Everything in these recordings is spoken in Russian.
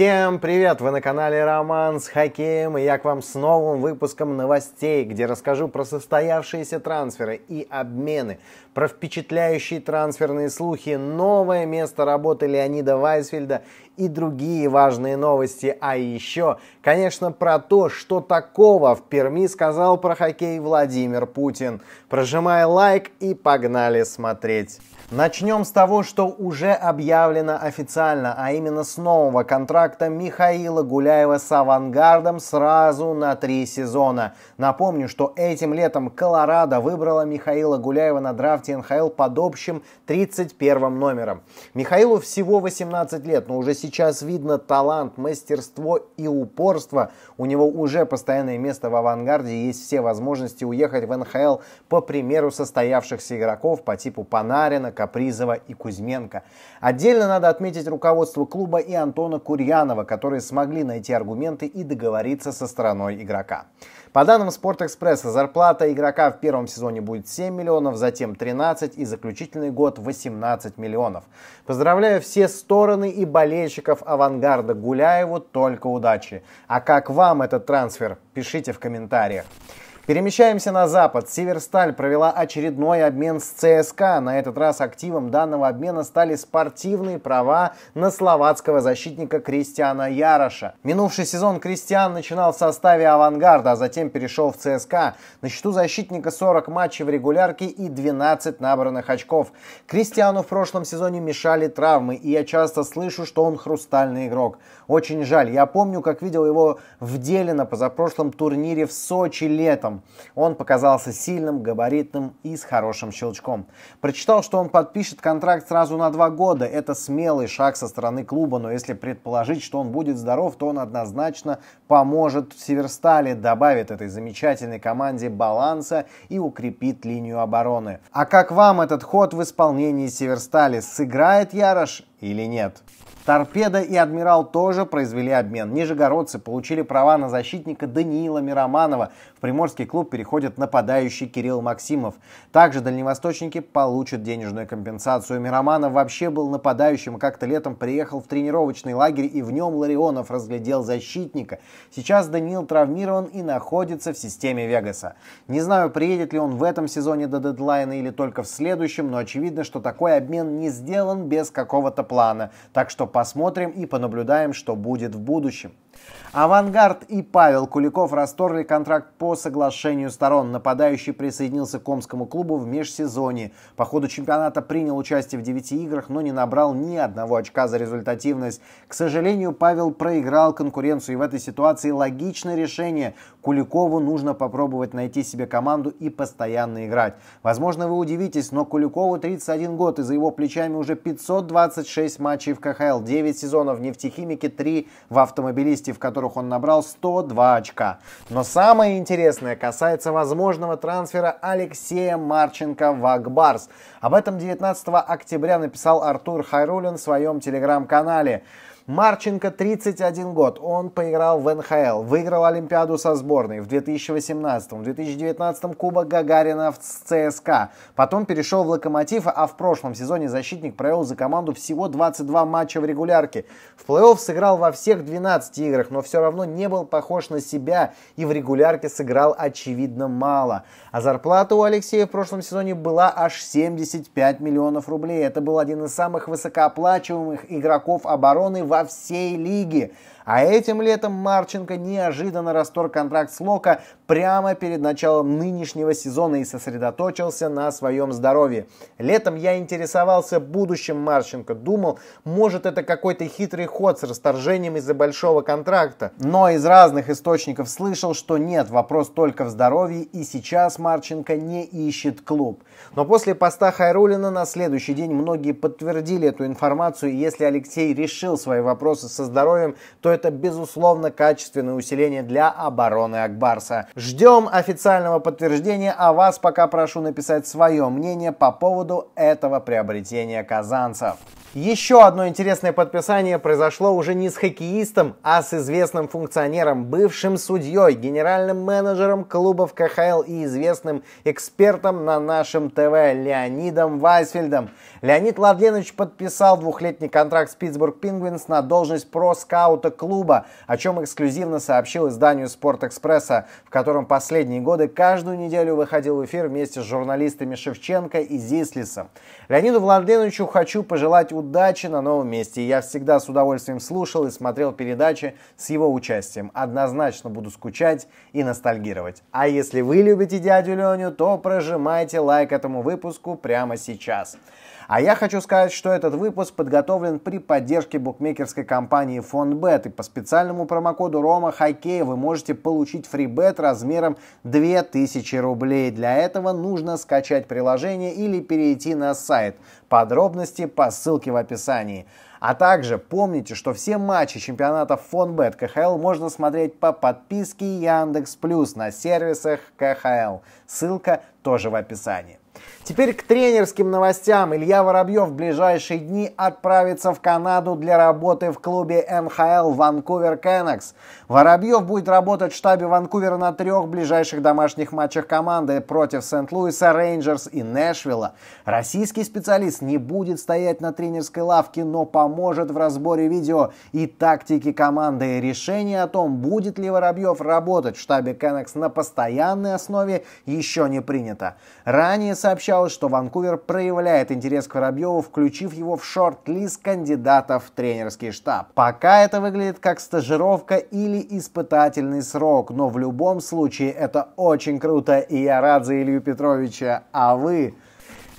Всем привет! Вы на канале Роман с хоккеем, и я к вам с новым выпуском новостей, где расскажу про состоявшиеся трансферы и обмены, про впечатляющие трансферные слухи, новое место работы Леонида Вайсфельда и другие важные новости. А еще, конечно, про то, что такого в Перми сказал про хоккей Владимир Путин. Прожимай лайк и погнали смотреть. Начнем с того, что уже объявлено официально, а именно с нового контракта Михаила Гуляева с «Авангардом» сразу на три сезона. Напомню, что этим летом Колорадо выбрала Михаила Гуляева на драфт драфте НХЛ под общим 31 номером. Михаилу всего 18 лет, но уже сейчас видно талант, мастерство и упорство. У него уже постоянное место в авангарде, есть все возможности уехать в НХЛ по примеру состоявшихся игроков по типу Панарина, Капризова и Кузьменко. Отдельно надо отметить руководство клуба и Антона Курьянова, которые смогли найти аргументы и договориться со стороной игрока. По данным Спортэкспресса, зарплата игрока в первом сезоне будет 7 миллионов, затем 13 и заключительный год 18 миллионов. Поздравляю все стороны и болельщиков авангарда Гуляеву, только удачи. А как вам этот трансфер? Пишите в комментариях. Перемещаемся на запад. Северсталь провела очередной обмен с ЦСКА. На этот раз активом данного обмена стали спортивные права на словацкого защитника Кристиана Яроша. Минувший сезон Кристиан начинал в составе авангарда, а затем перешел в ЦСКА. На счету защитника 40 матчей в регулярке и 12 набранных очков. Кристиану в прошлом сезоне мешали травмы, и я часто слышу, что он хрустальный игрок. Очень жаль. Я помню, как видел его в деле на позапрошлом турнире в Сочи летом. Он показался сильным, габаритным и с хорошим щелчком. Прочитал, что он подпишет контракт сразу на два года. Это смелый шаг со стороны клуба, но если предположить, что он будет здоров, то он однозначно поможет Северстали, добавит этой замечательной команде баланса и укрепит линию обороны. А как вам этот ход в исполнении Северстали? Сыграет Ярош или нет. Торпеда и Адмирал тоже произвели обмен. Нижегородцы получили права на защитника Даниила Мироманова. В Приморский клуб переходит нападающий Кирилл Максимов. Также дальневосточники получат денежную компенсацию. Мироманов вообще был нападающим. Как-то летом приехал в тренировочный лагерь и в нем Ларионов разглядел защитника. Сейчас Даниил травмирован и находится в системе Вегаса. Не знаю, приедет ли он в этом сезоне до дедлайна или только в следующем, но очевидно, что такой обмен не сделан без какого-то плана. Так что посмотрим и понаблюдаем, что будет в будущем. Авангард и Павел Куликов расторгли контракт по соглашению сторон. Нападающий присоединился к Комскому клубу в межсезонье. По ходу чемпионата принял участие в 9 играх, но не набрал ни одного очка за результативность. К сожалению, Павел проиграл конкуренцию, и в этой ситуации логичное решение. Куликову нужно попробовать найти себе команду и постоянно играть. Возможно, вы удивитесь, но Куликову 31 год, и за его плечами уже 526 матчей в КХЛ, 9 сезонов в нефтехимике, 3 в автомобилисте в которых он набрал 102 очка. Но самое интересное касается возможного трансфера Алексея Марченко в Акбарс. Об этом 19 октября написал Артур Хайрулин в своем телеграм-канале. Марченко 31 год, он поиграл в НХЛ, выиграл Олимпиаду со сборной в 2018-2019 м м Кубок Гагарина в ЦСКА, потом перешел в Локомотив, а в прошлом сезоне защитник провел за команду всего 22 матча в регулярке. В плей-офф сыграл во всех 12 играх, но все равно не был похож на себя и в регулярке сыграл очевидно мало. А зарплата у Алексея в прошлом сезоне была аж 75 миллионов рублей. Это был один из самых высокооплачиваемых игроков обороны во по всей лиге. А этим летом Марченко неожиданно расторг контракт с Лока прямо перед началом нынешнего сезона и сосредоточился на своем здоровье. Летом я интересовался будущим Марченко, думал, может это какой-то хитрый ход с расторжением из-за большого контракта. Но из разных источников слышал, что нет, вопрос только в здоровье и сейчас Марченко не ищет клуб. Но после поста Хайрулина на следующий день многие подтвердили эту информацию, и если Алексей решил свои вопросы со здоровьем, то это это, безусловно, качественное усиление для обороны Акбарса. Ждем официального подтверждения, а вас пока прошу написать свое мнение по поводу этого приобретения казанцев. Еще одно интересное подписание произошло уже не с хоккеистом, а с известным функционером, бывшим судьей, генеральным менеджером клубов КХЛ и известным экспертом на нашем ТВ Леонидом Вайсфельдом. Леонид Ладленович подписал двухлетний контракт с Питтсбург Пингвинс на должность про-скаута клуба, о чем эксклюзивно сообщил изданию Спортэкспресса, в котором последние годы каждую неделю выходил в эфир вместе с журналистами Шевченко и Зислиса. Леониду Владленовичу хочу пожелать удачи на новом месте. Я всегда с удовольствием слушал и смотрел передачи с его участием. Однозначно буду скучать и ностальгировать. А если вы любите дядю Леню, то прожимайте лайк этому выпуску прямо сейчас. А я хочу сказать, что этот выпуск подготовлен при поддержке букмекерской компании FonBet. И по специальному промокоду Рома Хоккей вы можете получить фрибет размером 2000 рублей. Для этого нужно скачать приложение или перейти на сайт. Подробности по ссылке в описании. А также помните, что все матчи чемпионата FonBet КХЛ можно смотреть по подписке Яндекс Плюс на сервисах КХЛ. Ссылка тоже в описании. Теперь к тренерским новостям. Илья Воробьев в ближайшие дни отправится в Канаду для работы в клубе НХЛ Ванкувер Кеннекс. Воробьев будет работать в штабе Ванкувера на трех ближайших домашних матчах команды против Сент-Луиса, Рейнджерс и Нэшвилла. Российский специалист не будет стоять на тренерской лавке, но поможет в разборе видео и тактики команды. И решение о том, будет ли Воробьев работать в штабе Кеннекс на постоянной основе, еще не принято. Ранее сообщили сообщалось, что Ванкувер проявляет интерес к Воробьеву, включив его в шорт-лист кандидатов в тренерский штаб. Пока это выглядит как стажировка или испытательный срок, но в любом случае это очень круто, и я рад за Илью Петровича. А вы?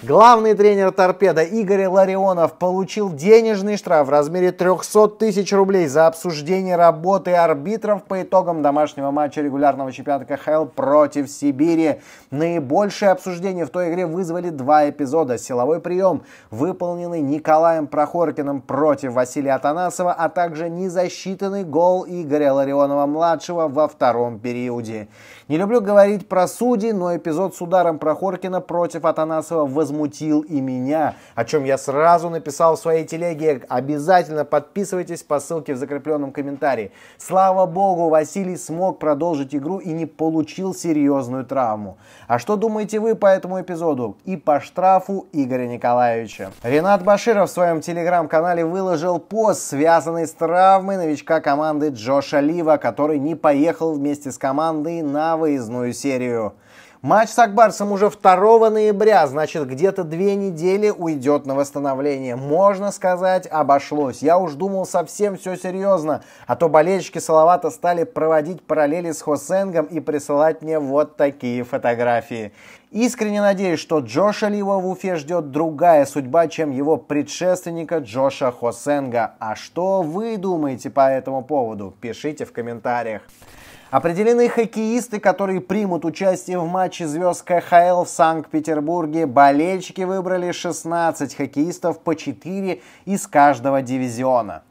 Главный тренер «Торпеда» Игорь Ларионов получил денежный штраф в размере 300 тысяч рублей за обсуждение работы арбитров по итогам домашнего матча регулярного чемпионата КХЛ против Сибири. Наибольшее обсуждение в той игре вызвали два эпизода. Силовой прием, выполненный Николаем Прохоркиным против Василия Атанасова, а также незасчитанный гол Игоря Ларионова-младшего во втором периоде. Не люблю говорить про судей, но эпизод с ударом Прохоркина против Атанасова вызвал возмутил и меня, о чем я сразу написал в своей телеге. Обязательно подписывайтесь по ссылке в закрепленном комментарии. Слава богу, Василий смог продолжить игру и не получил серьезную травму. А что думаете вы по этому эпизоду и по штрафу Игоря Николаевича? Ренат Баширов в своем телеграм-канале выложил пост, связанный с травмой новичка команды Джоша Лива, который не поехал вместе с командой на выездную серию. Матч с Акбарсом уже 2 ноября, значит, где-то две недели уйдет на восстановление. Можно сказать, обошлось. Я уж думал совсем все серьезно, а то болельщики Салавата стали проводить параллели с Хосенгом и присылать мне вот такие фотографии. Искренне надеюсь, что Джоша Лива в Уфе ждет другая судьба, чем его предшественника Джоша Хосенга. А что вы думаете по этому поводу? Пишите в комментариях. Определены хоккеисты, которые примут участие в матче звезд КХЛ в Санкт-Петербурге. Болельщики выбрали 16 хоккеистов по 4 из каждого дивизиона.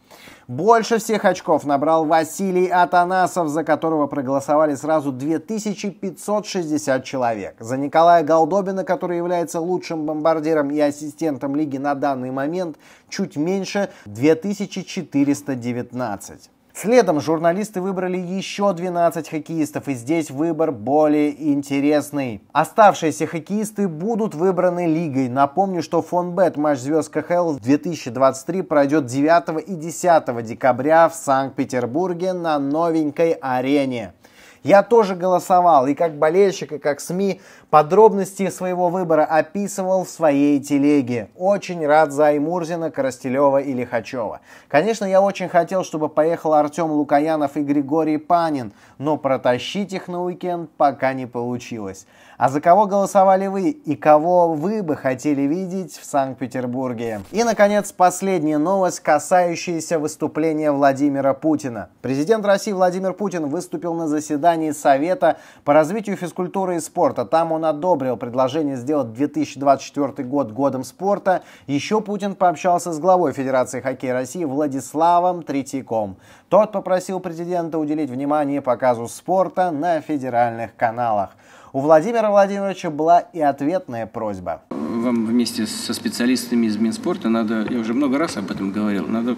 Больше всех очков набрал Василий Атанасов, за которого проголосовали сразу 2560 человек. За Николая Голдобина, который является лучшим бомбардиром и ассистентом лиги на данный момент, чуть меньше 2419. Следом журналисты выбрали еще 12 хоккеистов, и здесь выбор более интересный. Оставшиеся хоккеисты будут выбраны лигой. Напомню, что фонд-бет матч звезд КХЛ 2023 пройдет 9 и 10 декабря в Санкт-Петербурге на новенькой арене. Я тоже голосовал, и как болельщик, и как СМИ Подробности своего выбора описывал в своей телеге. Очень рад за Аймурзина, Коростелева и Лихачева. Конечно, я очень хотел, чтобы поехал Артем Лукаянов и Григорий Панин, но протащить их на уикенд пока не получилось. А за кого голосовали вы и кого вы бы хотели видеть в Санкт-Петербурге? И, наконец, последняя новость, касающаяся выступления Владимира Путина. Президент России Владимир Путин выступил на заседании Совета по развитию физкультуры и спорта. Там он он одобрил предложение сделать 2024 год годом спорта, еще Путин пообщался с главой Федерации хоккея России Владиславом Третьяком. Тот попросил президента уделить внимание показу спорта на федеральных каналах. У Владимира Владимировича была и ответная просьба. Вам вместе со специалистами из Минспорта надо, я уже много раз об этом говорил, надо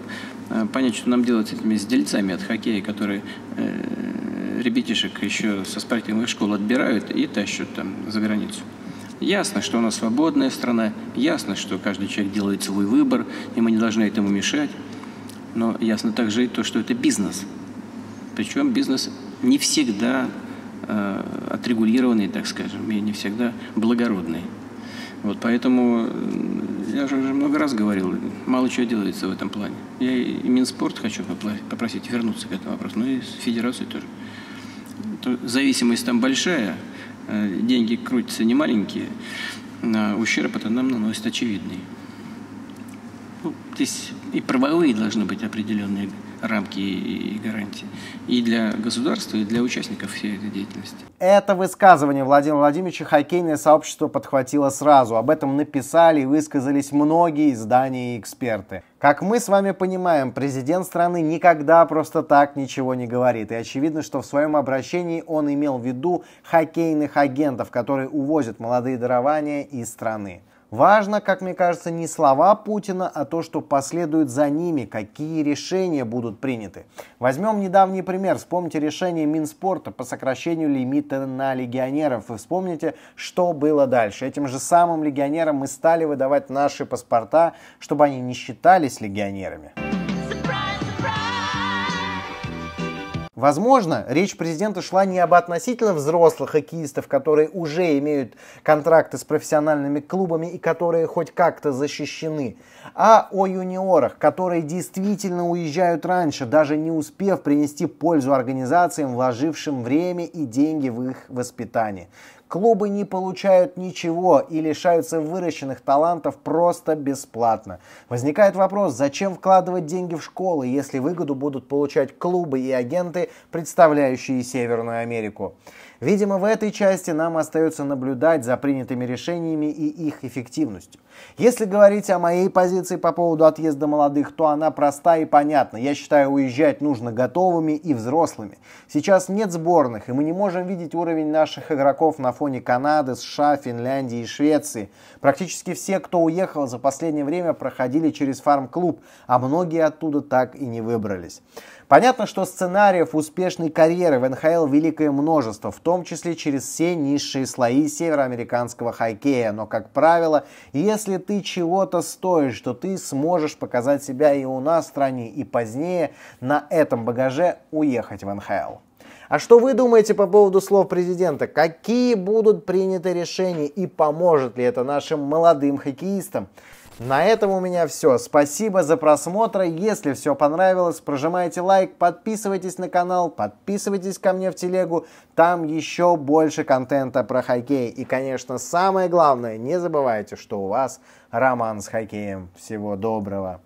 э, понять, что нам делать с этими сдельцами от хоккея, которые э, ребятишек еще со спортивных школ отбирают и тащат там за границу. Ясно, что у нас свободная страна, ясно, что каждый человек делает свой выбор, и мы не должны этому мешать. Но ясно также и то, что это бизнес. Причем бизнес не всегда э, отрегулированный, так скажем, и не всегда благородный. Вот поэтому э, я же уже много раз говорил, мало чего делается в этом плане. Я и Минспорт хочу попросить вернуться к этому вопросу, ну и Федерацию тоже то зависимость там большая, э, деньги крутятся не немаленькие, а ущерб это нам наносит очевидный. То есть и правовые должны быть определенные рамки и гарантии. И для государства, и для участников всей этой деятельности. Это высказывание Владимира Владимировича хоккейное сообщество подхватило сразу. Об этом написали и высказались многие издания и эксперты. Как мы с вами понимаем, президент страны никогда просто так ничего не говорит. И очевидно, что в своем обращении он имел в виду хоккейных агентов, которые увозят молодые дарования из страны. Важно, как мне кажется, не слова Путина, а то, что последует за ними, какие решения будут приняты. Возьмем недавний пример. Вспомните решение Минспорта по сокращению лимита на легионеров. И вспомните, что было дальше. Этим же самым легионерам мы стали выдавать наши паспорта, чтобы они не считались легионерами. Возможно, речь президента шла не об относительно взрослых хоккеистов, которые уже имеют контракты с профессиональными клубами и которые хоть как-то защищены, а о юниорах, которые действительно уезжают раньше, даже не успев принести пользу организациям, вложившим время и деньги в их воспитание. Клубы не получают ничего и лишаются выращенных талантов просто бесплатно. Возникает вопрос, зачем вкладывать деньги в школы, если выгоду будут получать клубы и агенты, представляющие Северную Америку. Видимо, в этой части нам остается наблюдать за принятыми решениями и их эффективностью. Если говорить о моей позиции по поводу отъезда молодых, то она проста и понятна. Я считаю, уезжать нужно готовыми и взрослыми. Сейчас нет сборных, и мы не можем видеть уровень наших игроков на фоне фоне Канады, США, Финляндии и Швеции. Практически все, кто уехал за последнее время, проходили через фарм-клуб, а многие оттуда так и не выбрались. Понятно, что сценариев успешной карьеры в НХЛ великое множество, в том числе через все низшие слои североамериканского хоккея. Но, как правило, если ты чего-то стоишь, то ты сможешь показать себя и у нас в стране, и позднее на этом багаже уехать в НХЛ. А что вы думаете по поводу слов президента? Какие будут приняты решения и поможет ли это нашим молодым хоккеистам? На этом у меня все. Спасибо за просмотр. Если все понравилось, прожимайте лайк, подписывайтесь на канал, подписывайтесь ко мне в телегу. Там еще больше контента про хоккей. И, конечно, самое главное, не забывайте, что у вас роман с хоккеем. Всего доброго.